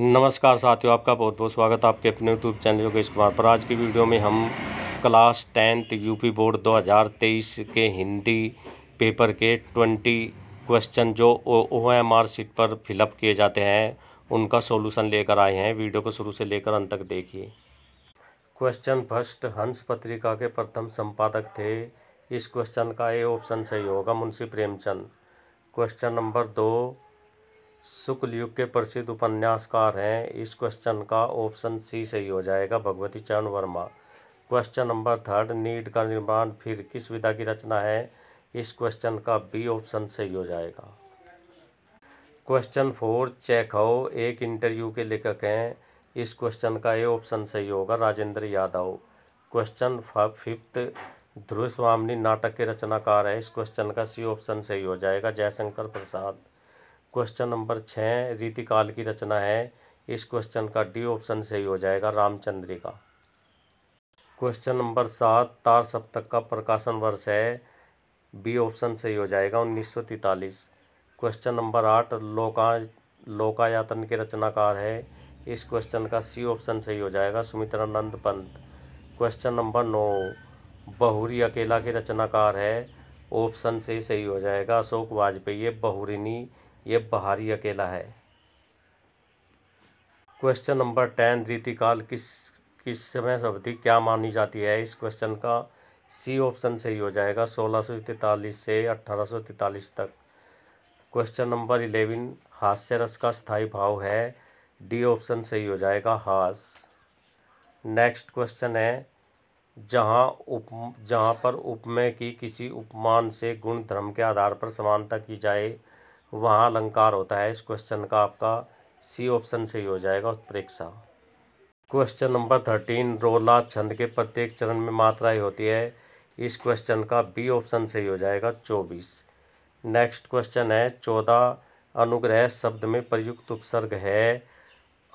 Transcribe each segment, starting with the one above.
नमस्कार साथियों आपका बहुत बहुत स्वागत है आपके अपने यूट्यूब चैनल योगेश कुमार पर आज की वीडियो में हम क्लास टेंथ यूपी बोर्ड 2023 के हिंदी पेपर के 20 क्वेश्चन जो ओ एम आर सीट पर फिलअप किए जाते हैं उनका सॉल्यूशन लेकर आए हैं वीडियो को शुरू से लेकर अंत तक देखिए क्वेश्चन फर्स्ट हंस पत्रिका के प्रथम संपादक थे इस क्वेश्चन का ए ऑप्शन सही होगा मुंशी प्रेमचंद क्वेश्चन नंबर दो शुक्ल युग के प्रसिद्ध उपन्यासकार हैं इस क्वेश्चन का ऑप्शन सी सही हो जाएगा Bhagwati Charan Verma question number third नीड का निर्माण फिर किस विधा की रचना है इस क्वेश्चन का बी ऑप्शन सही हो जाएगा क्वेश्चन फोर चेखव एक इंटरव्यू के लेखक हैं इस क्वेश्चन का ए ऑप्शन सही होगा राजेंद्र यादव क्वेश्चन फिफ्थ ध्रुव स्वामी नाटक के रचनाकार है इस क्वेश्चन का सी ऑप्शन सही हो जाएगा जयशंकर प्रसाद क्वेश्चन नंबर छः रीतिकाल की रचना है इस क्वेश्चन का डी ऑप्शन सही हो जाएगा रामचंद्रिका क्वेश्चन नंबर सात तार सप्तक का प्रकाशन वर्ष है बी ऑप्शन सही हो जाएगा उन्नीस सौ तैतालीस क्वेश्चन नंबर आठ लोका लोकायातन के रचनाकार है इस क्वेश्चन का सी ऑप्शन सही हो जाएगा सुमित्रानंद पंत क्वेश्चन नंबर नौ बहुरी अकेला के रचनाकार है ऑप्शन से सही हो जाएगा अशोक वाजपेयी बहुरिनी ये बाहरी अकेला है क्वेश्चन नंबर टेन रीतिकाल किस किस समय अवधि क्या मानी जाती है इस क्वेश्चन का सी ऑप्शन सही हो जाएगा सोलह सौ तैतालीस से अठारह सौ तैतालीस तक क्वेश्चन नंबर इलेवन हास्य रस का स्थायी भाव है डी ऑप्शन सही हो जाएगा हास नेक्स्ट क्वेश्चन है जहाँ उप जहाँ पर उपमेय की किसी उपमान से गुण धर्म के आधार पर समानता की जाए वहाँ अलंकार होता है इस क्वेश्चन का आपका सी ऑप्शन से ही हो जाएगा उत्प्रेक्षा क्वेश्चन नंबर थर्टीन रोला छंद के प्रत्येक चरण में मात्राएं होती है इस क्वेश्चन का बी ऑप्शन से ही हो जाएगा चौबीस नेक्स्ट क्वेश्चन है चौदह अनुग्रह शब्द में प्रयुक्त उपसर्ग है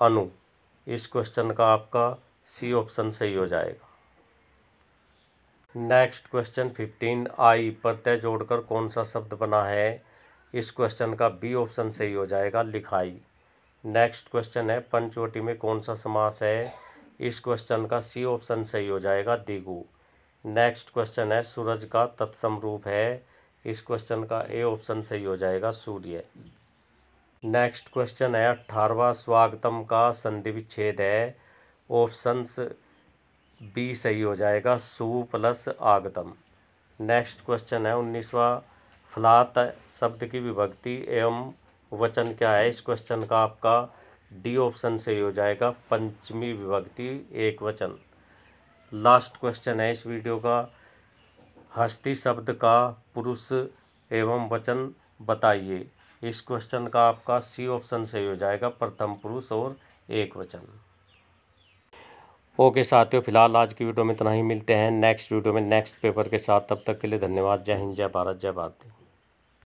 अनु इस क्वेश्चन का आपका सी ऑप्शन से ही हो जाएगा नेक्स्ट क्वेश्चन फिफ्टीन आई प्रत्यय जोड़कर कौन सा शब्द बना है इस क्वेश्चन का बी ऑप्शन सही हो जाएगा लिखाई नेक्स्ट क्वेश्चन है पंचवटी में कौन सा समास है इस क्वेश्चन का सी ऑप्शन सही हो जाएगा दिगू नेक्स्ट क्वेश्चन है सूरज का तत्सम रूप है इस क्वेश्चन का ए ऑप्शन सही हो जाएगा सूर्य नेक्स्ट क्वेश्चन है अठारवा स्वागतम का संधि विच्छेद है ऑप्शंस बी सही हो जाएगा सु प्लस आगतम नेक्स्ट क्वेश्चन है उन्नीसवा फलात शब्द की विभक्ति एवं वचन क्या है इस क्वेश्चन का आपका डी ऑप्शन से हो जाएगा पंचमी विभक्ति एक वचन लास्ट क्वेश्चन है इस वीडियो का हस्ती शब्द का पुरुष एवं वचन बताइए इस क्वेश्चन का आपका सी ऑप्शन सही हो जाएगा प्रथम पुरुष और एक वचन ओके साथियों फिलहाल आज की वीडियो में इतना ही मिलते हैं नेक्स्ट वीडियो में नेक्स्ट पेपर के साथ तब तक के लिए धन्यवाद जय हिंद जय भारत जय भारती